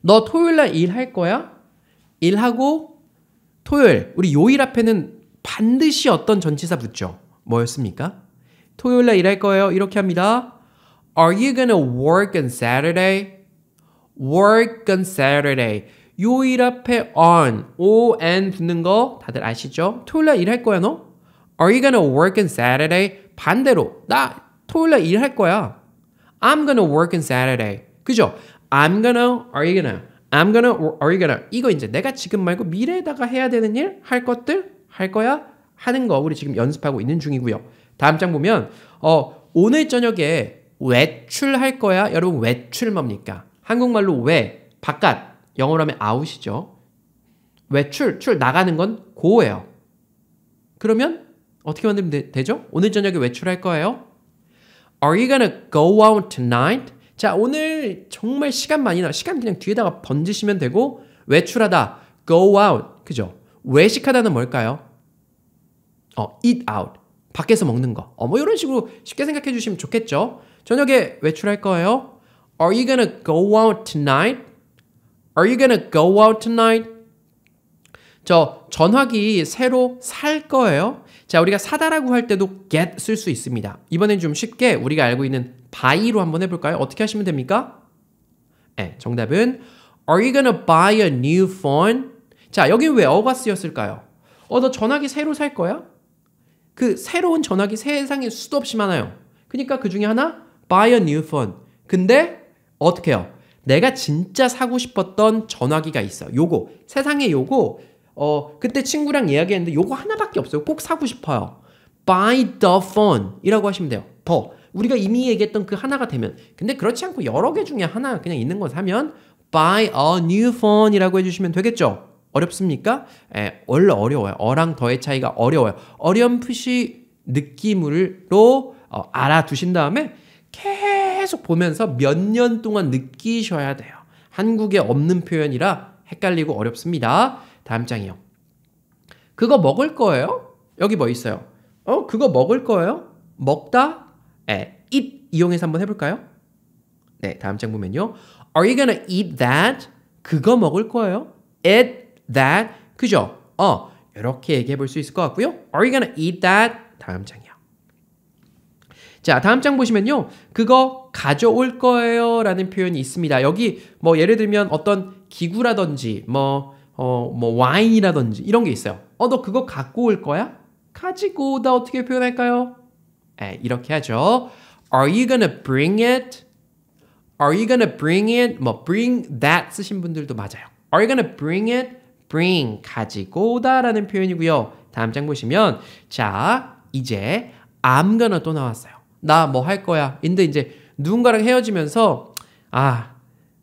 너 토요일 날 일할 거야? 일하고 토요일. 우리 요일 앞에는 반드시 어떤 전치사 붙죠. 뭐였습니까? 토요일 날 일할 거예요. 이렇게 합니다. Are you gonna work on Saturday? Work on Saturday. 요일 앞에 on, on 붙는 거 다들 아시죠? 토요일 날 일할 거야 너? Are you gonna work on Saturday? 반대로 나 토요일 날 일할 거야. I'm gonna work on Saturday. 그죠? I'm gonna, are you gonna, I'm gonna, are you gonna. 이거 이제 내가 지금 말고 미래에다가 해야 되는 일, 할 것들, 할 거야 하는 거 우리 지금 연습하고 있는 중이고요. 다음 장 보면 어, 오늘 저녁에 외출할 거야. 여러분 외출 뭡니까? 한국말로 외, 바깥, 영어로 하면 아웃이죠. 외출, 출 나가는 건 고예요. 그러면 어떻게 만들면 되, 되죠? 오늘 저녁에 외출할 거예요. Are you gonna go out tonight? 자, 오늘 정말 시간 많이 나. 시간 그냥 뒤에다가 번지시면 되고 외출하다, go out. 그죠? 외식하다는 뭘까요? 어, eat out. 밖에서 먹는 거. 어, 뭐 이런 식으로 쉽게 생각해 주시면 좋겠죠. 저녁에 외출할 거예요. Are you gonna go out tonight? Are you gonna go out tonight? 저 전화기 새로 살 거예요. 자, 우리가 사다라고 할 때도 get 쓸 수 있습니다. 이번엔 좀 쉽게 우리가 알고 있는 buy로 한번 해볼까요? 어떻게 하시면 됩니까? 네, 정답은 Are you gonna buy a new phone? 자, 여기 왜 어가 쓰였을까요? 어, 너 전화기 새로 살 거야? 그 새로운 전화기 세상에 수도 없이 많아요. 그러니까 그 중에 하나 buy a new phone. 근데 어떻게 해요? 내가 진짜 사고 싶었던 전화기가 있어. 요거 세상에 요거 어 그때 친구랑 이야기했는데 요거 하나밖에 없어요. 꼭 사고 싶어요. buy the phone이라고 하시면 돼요. 더 우리가 이미 얘기했던 그 하나가 되면 근데 그렇지 않고 여러 개 중에 하나 그냥 있는 거 사면 buy a new phone이라고 해주시면 되겠죠. 어렵습니까? 에, 예, 원래 어려워요. 어랑 더의 차이가 어려워요. 어렴풋이 느낌으로 어, 알아두신 다음에 계속 보면서 몇 년 동안 느끼셔야 돼요. 한국에 없는 표현이라 헷갈리고 어렵습니다. 다음 장이요. 그거 먹을 거예요? 여기 뭐 있어요? 어, 그거 먹을 거예요? 먹다? 에, 예, eat 이용해서 한번 해볼까요? 네, 다음 장 보면요. Are you gonna eat that? 그거 먹을 거예요? It that? 그죠? 어, 이렇게 얘기해 볼 수 있을 것 같고요. Are you gonna eat that? 다음 장이요. 자, 다음 장 보시면요. 그거 가져올 거예요 라는 표현이 있습니다. 여기 뭐 예를 들면 어떤 기구라든지 뭐, 어, 뭐 와인이라든지 이런 게 있어요. 어, 너 그거 갖고 올 거야? 가지고 오다 어떻게 표현할까요? 에, 이렇게 하죠. Are you gonna bring it? Are you gonna bring it? 뭐 bring that 쓰신 분들도 맞아요. Are you gonna bring it? bring 가지고 오다라는 표현이고요. 다음 장 보시면 자 이제 I'm gonna 또 나왔어요. 나 뭐 할 거야. 근데 이제 누군가랑 헤어지면서 아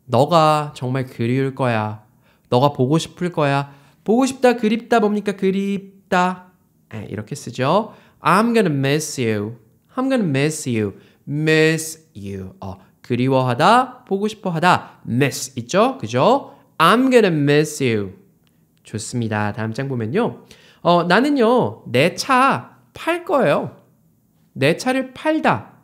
너가 정말 그리울 거야. 너가 보고 싶을 거야. 보고 싶다 그립다 뭡니까 그립다 예, 이렇게 쓰죠. I'm gonna miss you. I'm gonna miss you. Miss you. 어, 그리워하다, 보고 싶어하다. Miss 있죠, 그죠? I'm gonna miss you. 좋습니다. 다음 장 보면요. 어, 나는요, 내 차 팔 거예요. 내 차를 팔다.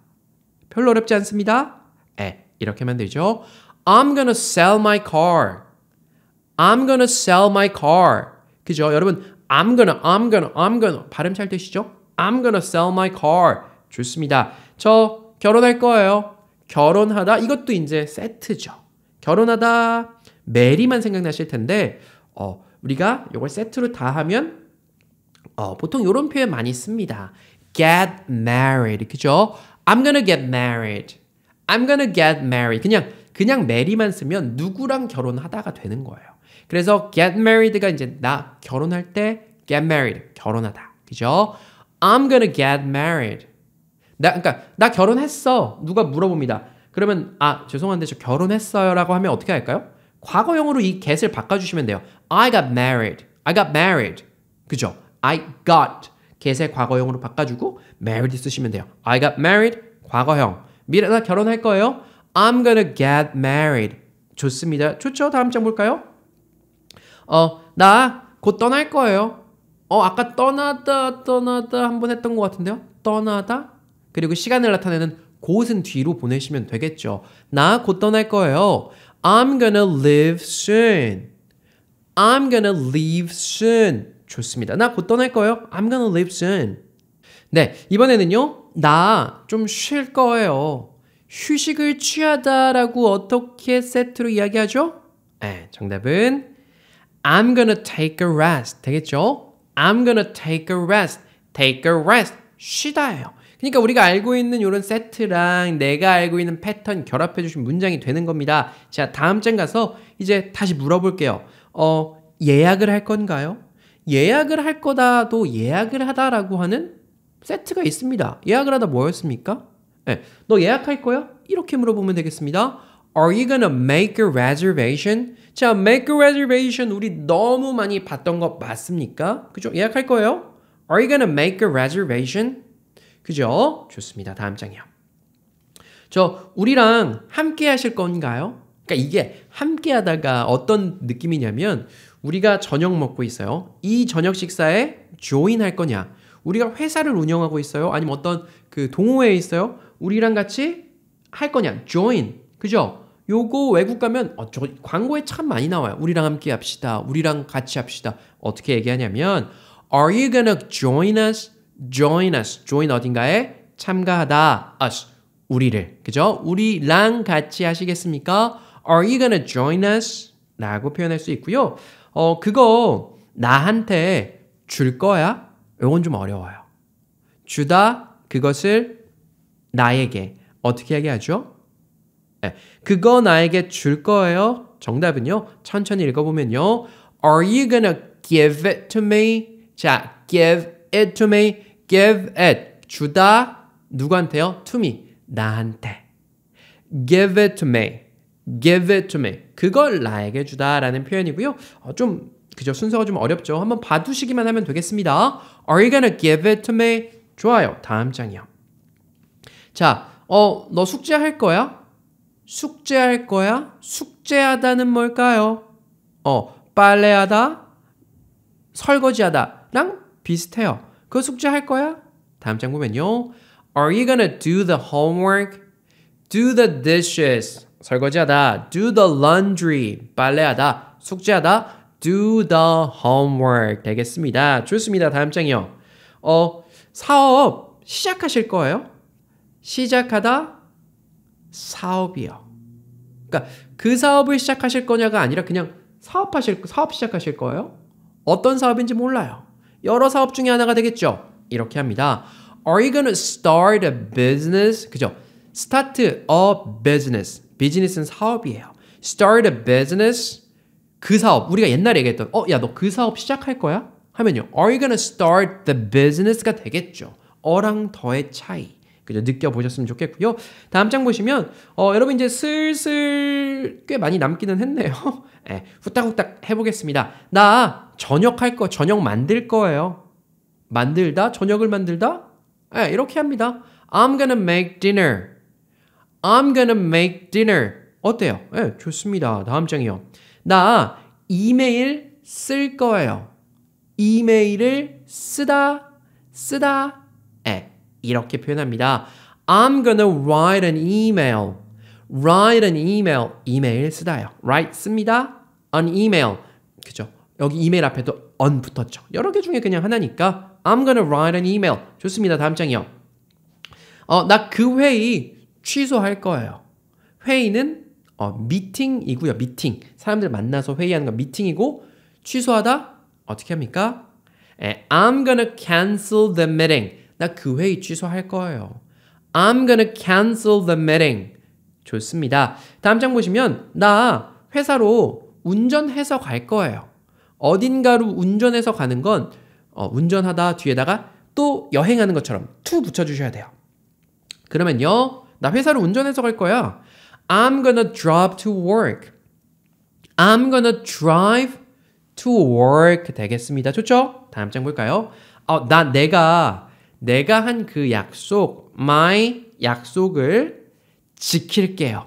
별로 어렵지 않습니다. 에, 이렇게만 되죠. I'm gonna sell my car. I'm gonna sell my car. 그죠? 여러분, I'm gonna, I'm gonna, I'm gonna. 발음 잘 되시죠? I'm gonna sell my car. 좋습니다. 저 결혼할 거예요. 결혼하다. 이것도 이제 세트죠. 결혼하다. 메리만 생각나실 텐데, 어, 우리가 이걸 세트로 다 하면 어, 보통 이런 표현 많이 씁니다. get married. 그죠? I'm gonna get married. I'm gonna get married. 그냥 그냥 메리만 쓰면 누구랑 결혼하다가 되는 거예요. 그래서 get married가 이제 나 결혼할 때 get married 결혼하다. 그죠? I'm gonna get married. 나 그러니까 나 결혼했어. 누가 물어봅니다. 그러면 아 죄송한데 저 결혼했어요라고 하면 어떻게 할까요? 과거형으로 이 get을 바꿔주시면 돼요. I got married. I got married. 그죠? I got. get의 과거형으로 바꿔주고 married 쓰시면 돼요. I got married. 과거형. 미래 나 결혼할 거예요. I'm gonna get married. 좋습니다. 좋죠? 다음 장 볼까요? 어, 나 곧 떠날 거예요. 어, 아까 떠나다, 떠나다 한 번 했던 것 같은데요? 떠나다? 그리고 시간을 나타내는 곧은 뒤로 보내시면 되겠죠. 나 곧 떠날 거예요. I'm gonna live soon. I'm gonna leave soon. 좋습니다. 나 곧 떠날 거예요. I'm gonna live soon. 네, 이번에는요. 나 좀 쉴 거예요. 휴식을 취하다라고 어떻게 세트로 이야기하죠? 네, 정답은 I'm gonna take a rest 되겠죠? I'm gonna take a rest. take a rest 쉬다예요. 그러니까 우리가 알고 있는 이런 세트랑 내가 알고 있는 패턴 결합해 주신 문장이 되는 겁니다. 자, 다음 장 가서 이제 다시 물어볼게요. 어, 예약을 할 건가요? 예약을 할 거다도 예약을 하다라고 하는 세트가 있습니다. 예약을 하다 뭐였습니까? 네, 너 예약할 거야? 이렇게 물어보면 되겠습니다. Are you gonna make a reservation? 자, make a reservation 우리 너무 많이 봤던 거 맞습니까? 그죠? 예약할 거예요? Are you gonna make a reservation? 그죠? 좋습니다. 다음 장이요. 저 우리랑 함께 하실 건가요? 그러니까 이게 함께 하다가 어떤 느낌이냐면 우리가 저녁 먹고 있어요. 이 저녁 식사에 조인 할 거냐? 우리가 회사를 운영하고 있어요? 아니면 어떤 그 동호회에 있어요? 우리랑 같이 할 거냐? 조인. 그죠? 요거 외국 가면 어, 저 광고에 참 많이 나와요. 우리랑 함께 합시다. 우리랑 같이 합시다. 어떻게 얘기하냐면 Are you gonna join us join us. join 어딘가에 참가하다. us. 우리를. 그죠? 우리랑 같이 하시겠습니까? Are you gonna join us? 라고 표현할 수 있고요. 어, 그거 나한테 줄 거야? 이건 좀 어려워요. 주다 그것을 나에게 어떻게 하게 하죠? 네. 그거 나에게 줄 거예요. 정답은요. 천천히 읽어보면요. Are you gonna give it to me? 자, give it to me. give it 주다 누구한테요? to me 나한테 give it to me give it to me 그걸 나에게 주다라는 표현이고요. 어, 좀 그죠 순서가 좀 어렵죠. 한번 봐두시기만 하면 되겠습니다. Are you gonna give it to me? 좋아요. 다음 장이요. 자, 어, 너 숙제할 거야? 숙제할 거야? 숙제하다는 뭘까요? 어, 빨래하다, 설거지하다랑 비슷해요. 그 숙제 할 거야? 다음 장 보면요. Are you gonna do the homework? Do the dishes. 설거지하다. Do the laundry. 빨래하다. 숙제하다. Do the homework. 되겠습니다. 좋습니다. 다음 장이요. 어, 사업 시작하실 거예요? 시작하다. 사업이요. 그러니까 그 사업을 시작하실 거냐가 아니라 그냥 사업하실 사업 시작하실 거예요? 어떤 사업인지 몰라요. 여러 사업 중에 하나가 되겠죠. 이렇게 합니다. Are you gonna start a business? 그죠? start a business. 비즈니스는 사업이에요. start a business. 그 사업. 우리가 옛날에 얘기했던 어, 야, 너 그 사업 시작할 거야? 하면요. are you gonna start the business가 되겠죠. 어랑 더의 차이. 그죠? 느껴보셨으면 좋겠고요. 다음 장 보시면 어, 여러분 이제 슬슬 꽤 많이 남기는 했네요. 네, <laughs> 후딱후딱 해보겠습니다. 나 전역할 거, 전역 만들 거예요. 만들다, 전역을 만들다. 네, 이렇게 합니다. I'm gonna make dinner. I'm gonna make dinner. 어때요? 네, 좋습니다. 다음 장이요. 나 이메일 쓸 거예요. 이메일을 쓰다, 쓰다. 네, 이렇게 표현합니다. I'm gonna write an email. write an email. 이메일 쓰다요. write 씁니다. an email. 그죠? 여기 이메일 앞에도 on 붙었죠. 여러 개 중에 그냥 하나니까 I'm gonna write an email. 좋습니다. 다음 장이요. 어, 나 그 회의 취소할 거예요. 회의는 어, 미팅이고요. 미팅. 사람들 만나서 회의하는 건 미팅이고 취소하다 어떻게 합니까? I'm gonna cancel the meeting. 나 그 회의 취소할 거예요. I'm gonna cancel the meeting. 좋습니다. 다음 장 보시면 나 회사로 운전해서 갈 거예요. 어딘가로 운전해서 가는 건 어, 운전하다 뒤에다가 또 여행하는 것처럼 to 붙여주셔야 돼요. 그러면요. 나 회사로 운전해서 갈 거야. I'm gonna drive to work. I'm gonna drive to work 되겠습니다. 좋죠? 다음 장 볼까요? 어, 나 내가 내가 한 그 약속, my 약속을 지킬게요.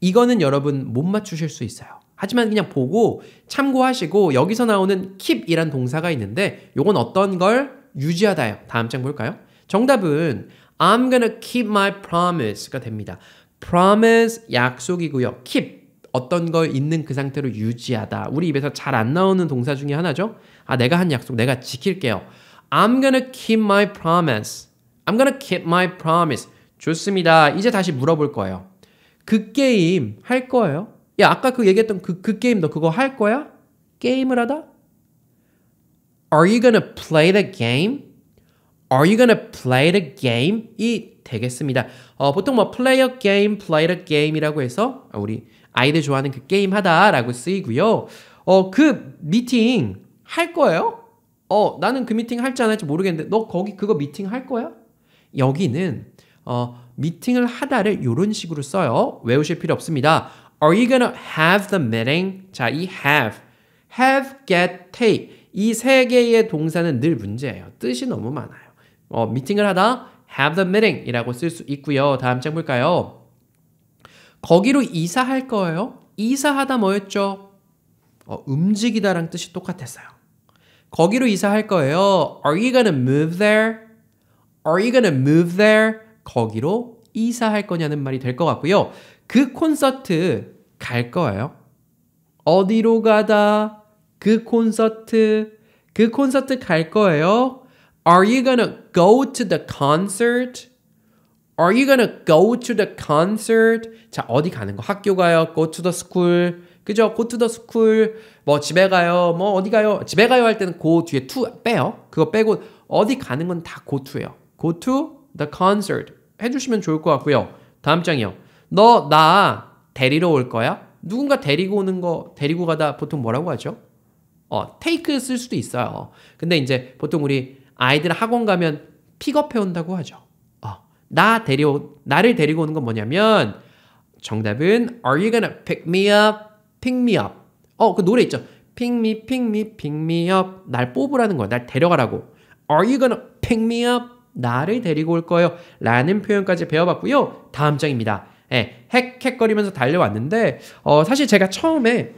이거는 여러분 못 맞추실 수 있어요. 하지만 그냥 보고 참고하시고 여기서 나오는 keep이란 동사가 있는데 요건 어떤 걸 유지하다요. 다음 장 볼까요? 정답은 I'm gonna keep my promise가 됩니다. promise 약속이고요. keep 어떤 걸 있는 그 상태로 유지하다. 우리 입에서 잘 안 나오는 동사 중에 하나죠. 아 내가 한 약속 내가 지킬게요. I'm gonna keep my promise. I'm gonna keep my promise. 좋습니다. 이제 다시 물어볼 거예요. 그 게임 할 거예요? 야, 아까 그 얘기했던 그, 그 게임 너 그거 할 거야? 게임을 하다? Are you gonna play the game? Are you gonna play the game? 이 되겠습니다. 어, 보통 뭐 play a game, play the game이라고 해서 아, 우리 아이들 좋아하는 그 게임 하다라고 쓰이고요. 어, 그 미팅 할 거예요? 어, 나는 그 미팅 할지 안 할지 모르겠는데 너 거기 그거 미팅 할 거야? 여기는 어, 미팅을 하다를 이런 식으로 써요. 외우실 필요 없습니다. Are you gonna have the meeting? 자, 이 have, have, get, take 이 세 개의 동사는 늘 문제예요. 뜻이 너무 많아요. 어, 미팅을 하다 have the meeting이라고 쓸 수 있고요. 다음 장 볼까요? 거기로 이사할 거예요. 이사하다 뭐였죠? 어, 움직이다랑 뜻이 똑같았어요. 거기로 이사할 거예요. Are you gonna move there? Are you gonna move there? 거기로 이사할 거냐는 말이 될 것 같고요. 그 콘서트 갈 거예요. 어디로 가다? 그 콘서트. 그 콘서트 갈 거예요. Are you gonna go to the concert? Are you gonna go to the concert? 자, 어디 가는 거? 학교 가요. Go to the school. 그죠? Go to the school. 뭐 집에 가요. 뭐 어디 가요? 집에 가요 할 때는 go 뒤에 to 빼요. 그거 빼고 어디 가는 건 다 go to예요. Go to the concert. 해주시면 좋을 것 같고요. 다음 장이요. 너나 데리러 올 거야? 누군가 데리고 오는 거 데리고 가다 보통 뭐라고 하죠? 어, 테이크 쓸 수도 있어요. 근데 이제 보통 우리 아이들 학원 가면 픽업해 온다고 하죠. 어, 나 데려 나를 데리고 오는 건 뭐냐면 정답은 Are you gonna pick me up? Pick me up. 어, 그 노래 있죠. Pick me, pick me, pick me up. 날 뽑으라는 거야. 날 데려가라고. Are you gonna pick me up? 나를 데리고 올 거예요. 라는 표현까지 배워봤고요. 다음 장입니다. 예, 헥헥거리면서 달려왔는데 어, 사실 제가 처음에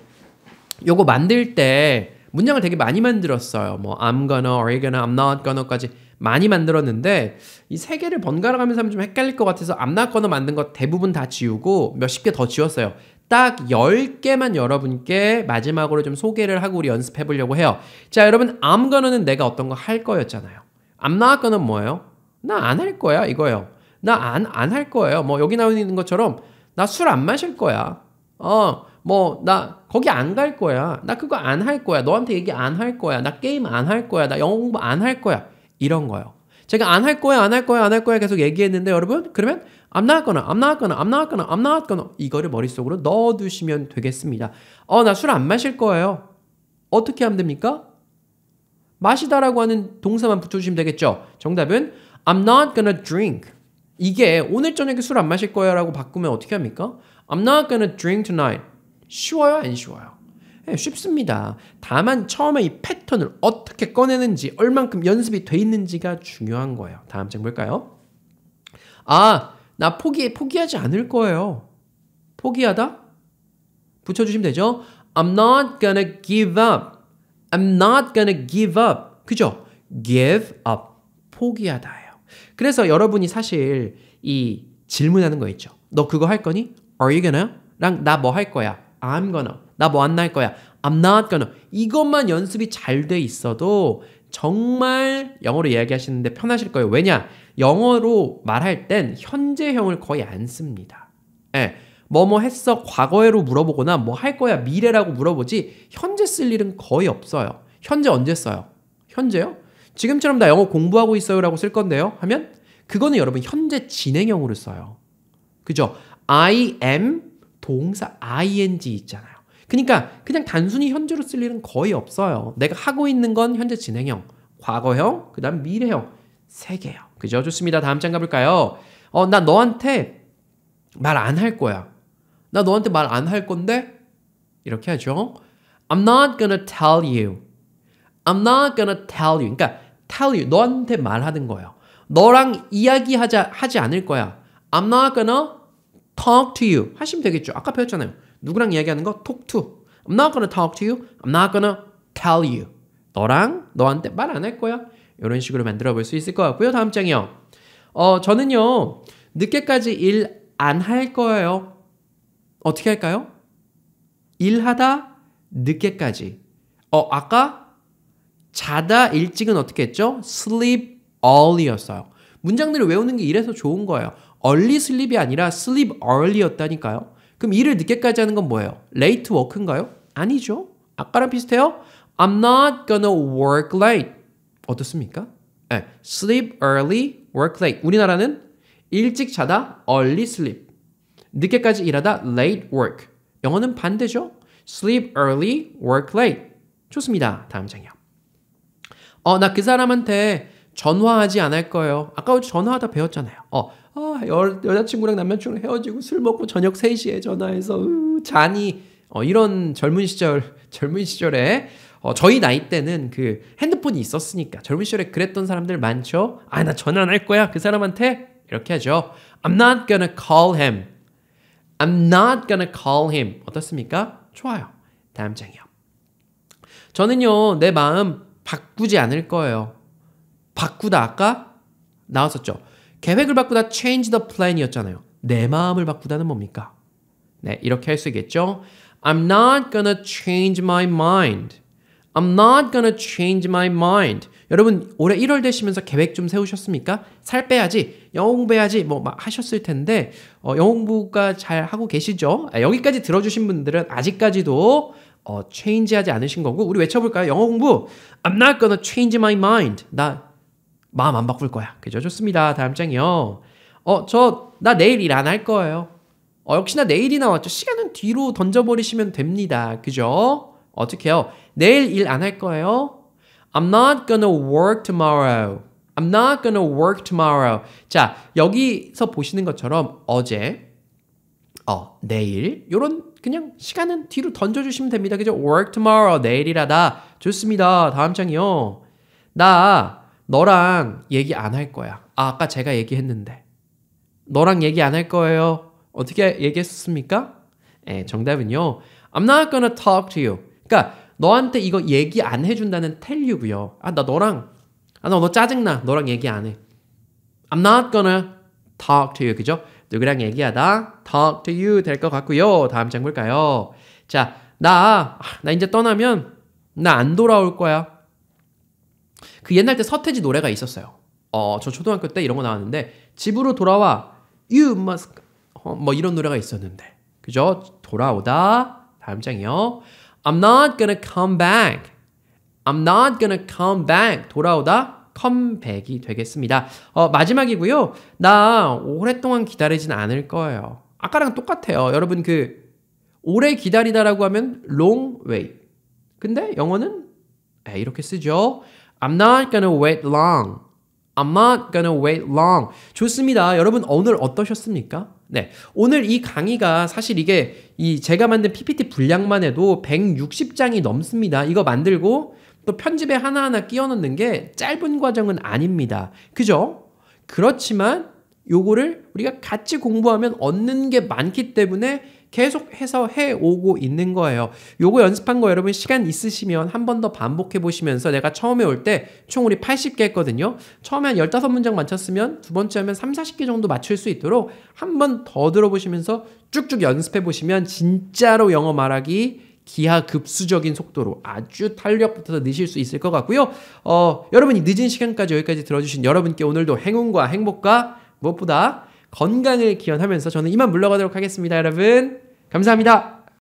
요거 만들 때 문장을 되게 많이 만들었어요. 뭐 I'm gonna, are gonna, I'm not gonna까지 많이 만들었는데 이 세 개를 번갈아 가면서 하면 좀 헷갈릴 것 같아서 I'm not gonna 만든 거 대부분 다 지우고 몇십 개 더 지웠어요. 딱 10개만 여러분께 마지막으로 좀 소개를 하고 우리 연습해 보려고 해요. 자, 여러분 I'm gonna는 내가 어떤 거 할 거였잖아요. I'm not gonna는 뭐예요? 나 안 할 거야 이거예요. 나안안할 거예요. 뭐 여기 나와 있는 것처럼 나 술 안 마실 거야. 어, 뭐 나 거기 안 갈 거야. 나 그거 안 할 거야. 너한테 얘기 안 할 거야. 나 게임 안 할 거야. 나 영어 공부 안 할 거야. 이런 거요. 제가 안 할 거야, 안 할 거야, 안 할 거야 계속 얘기했는데 여러분 그러면 I'm not gonna, I'm not gonna, I'm not gonna, I'm not gonna 이거를 머릿속으로 넣어두시면 되겠습니다. 어, 나 술 안 마실 거예요. 어떻게 하면 됩니까? 마시다라고 하는 동사만 붙여주시면 되겠죠. 정답은 I'm not gonna drink. 이게 오늘 저녁에 술 안 마실 거야라고 바꾸면 어떻게 합니까? I'm not gonna drink tonight. 쉬워요, 안 쉬워요? 네, 쉽습니다. 다만 처음에 이 패턴을 어떻게 꺼내는지, 얼만큼 연습이 돼 있는지가 중요한 거예요. 다음 책 볼까요? 아, 나 포기 포기하지 않을 거예요. 포기하다 붙여주시면 되죠. I'm not gonna give up. I'm not gonna give up. 그죠? Give up. 포기하다. 그래서 여러분이 사실 이 질문하는 거 있죠. 너 그거 할 거니? Are you gonna? 랑나 뭐 할 거야? I'm gonna. 나 뭐 안 날 거야? I'm not gonna. 이것만 연습이 잘 돼 있어도 정말 영어로 이야기하시는데 편하실 거예요. 왜냐? 영어로 말할 땐 현재형을 거의 안 씁니다. 예. 뭐뭐 뭐 했어 과거에로 물어보거나 뭐 할 거야 미래라고 물어보지 현재 쓸 일은 거의 없어요. 현재 언제 써요? 현재요? 지금처럼 나 영어 공부하고 있어요라고 쓸 건데요. 하면 그거는 여러분 현재 진행형으로 써요. 그죠? I am 동사 ing 있잖아요. 그러니까 그냥 단순히 현재로 쓸 일은 거의 없어요. 내가 하고 있는 건 현재 진행형, 과거형, 그다음 미래형 세 개요. 그죠? 좋습니다. 다음 장 가볼까요? 어, 나 너한테 말 안 할 거야. 나 너한테 말 안 할 건데 이렇게 하죠. I'm not gonna tell you. I'm not gonna tell you. 그러니까 tell you 너한테 말하는 거예요. 너랑 이야기하자 하지 않을 거야. I'm not gonna talk to you 하시면 되겠죠. 아까 배웠잖아요. 누구랑 이야기하는 거 talk to. I'm not gonna talk to you. I'm not gonna tell you. 너랑 너한테 말 안 할 거야. 이런 식으로 만들어 볼 수 있을 것 같고요. 다음 장이요. 어, 저는요. 늦게까지 일 안 할 거예요. 어떻게 할까요? 일하다 늦게까지. 어, 아까 자다 일찍은 어떻게 했죠? sleep early였어요. 문장들을 외우는 게 이래서 좋은 거예요. early sleep이 아니라 sleep early였다니까요. 그럼 일을 늦게까지 하는 건 뭐예요? late work인가요? 아니죠. 아까랑 비슷해요. I'm not gonna work late. 어떻습니까? 네. sleep early, work late. 우리나라는 일찍 자다 early sleep. 늦게까지 일하다 late work. 영어는 반대죠. sleep early, work late. 좋습니다. 다음 장이요. 어, 나 그 사람한테 전화하지 않을 거예요. 아까 전화하다 배웠잖아요. 어, 어 여, 여자친구랑 남자친구랑 헤어지고 술 먹고 저녁 3시에 전화해서 으, 잔이 어, 이런 젊은 시절, <laughs> 젊은 시절에 어, 저희 나이 때는 그 핸드폰이 있었으니까 젊은 시절에 그랬던 사람들 많죠. 아, 나 전화 안 할 거야. 그 사람한테 이렇게 하죠. I'm not gonna call him. I'm not gonna call him. 어떻습니까? 좋아요. 다음 장이요. 저는요, 내 마음 바꾸지 않을 거예요. 바꾸다 아까 나왔었죠. 계획을 바꾸다 change the plan이었잖아요. 내 마음을 바꾸다는 뭡니까? 네, 이렇게 할 수 있겠죠? I'm not gonna change my mind. I'm not gonna change my mind. 여러분 올해 1월 되시면서 계획 좀 세우셨습니까? 살 빼야지, 영어 공부해야지 뭐 막 하셨을 텐데 어, 영어 공부가 잘 하고 계시죠? 아, 여기까지 들어주신 분들은 아직까지도 어, change하지 않으신 거고 우리 외쳐볼까요? 영어 공부. I'm not gonna change my mind. 나 마음 안 바꿀 거야. 그죠? 좋습니다. 다음 장이요. 어, 저 나 내일 일 안 할 거예요. 어, 역시나 내일이 나왔죠. 시간은 뒤로 던져버리시면 됩니다. 그죠? 어떻게요? 내일 일 안 할 거예요. I'm not gonna work tomorrow. I'm not gonna work tomorrow. 자, 여기서 보시는 것처럼 어제, 어, 내일, 요런 그냥 시간은 뒤로 던져주시면 됩니다. 그죠? work tomorrow, 내일이라다. 좋습니다. 다음 장이요. 나 너랑 얘기 안 할 거야. 아, 아까 제가 얘기했는데. 너랑 얘기 안 할 거예요. 어떻게 얘기했습니까? 예, 정답은요. I'm not gonna talk to you. 그러니까 너한테 이거 얘기 안 해준다는 tell you고요. 아, 나 너랑 아, 나 너 짜증나. 너랑 얘기 안 해. I'm not gonna talk to you. 그죠? 누구랑 얘기하다 talk to you 될 것 같고요. 다음 장 볼까요? 자, 나, 아, 나 이제 떠나면 나 안 돌아올 거야. 그 옛날 때 서태지 노래가 있었어요. 어, 저 초등학교 때 이런 거 나왔는데 집으로 돌아와 you must 어, 뭐 이런 노래가 있었는데 그죠? 돌아오다 다음 장이요. I'm not gonna come back. I'm not gonna come back. 돌아오다 컴백이 되겠습니다. 어, 마지막이고요. 나 오랫동안 기다리진 않을 거예요. 아까랑 똑같아요. 여러분 그 오래 기다리다라고 하면 long wait. 근데 영어는 에이, 렇게 쓰죠. I'm not gonna wait long. I'm not gonna wait long. 좋습니다. 여러분 오늘 어떠셨습니까? 네. 오늘 이 강의가 사실 이게 이 제가 만든 PPT 분량만 해도 160장이 넘습니다. 이거 만들고 또 편집에 하나하나 끼워 넣는 게 짧은 과정은 아닙니다. 그죠? 그렇지만 요거를 우리가 같이 공부하면 얻는 게 많기 때문에 계속해서 해오고 있는 거예요. 요거 연습한 거 여러분 시간 있으시면 한 번 더 반복해 보시면서 내가 처음에 올 때 총 우리 80개 했거든요. 처음에 한 15문장 맞췄으면 두 번째 하면 3, 40개 정도 맞출 수 있도록 한 번 더 들어보시면서 쭉쭉 연습해 보시면 진짜로 영어 말하기 기하급수적인 속도로 아주 탄력부터 느실 수 있을 것 같고요. 어, 여러분이 늦은 시간까지 여기까지 들어주신 여러분께 오늘도 행운과 행복과 무엇보다 건강을 기원하면서 저는 이만 물러가도록 하겠습니다, 여러분. 감사합니다.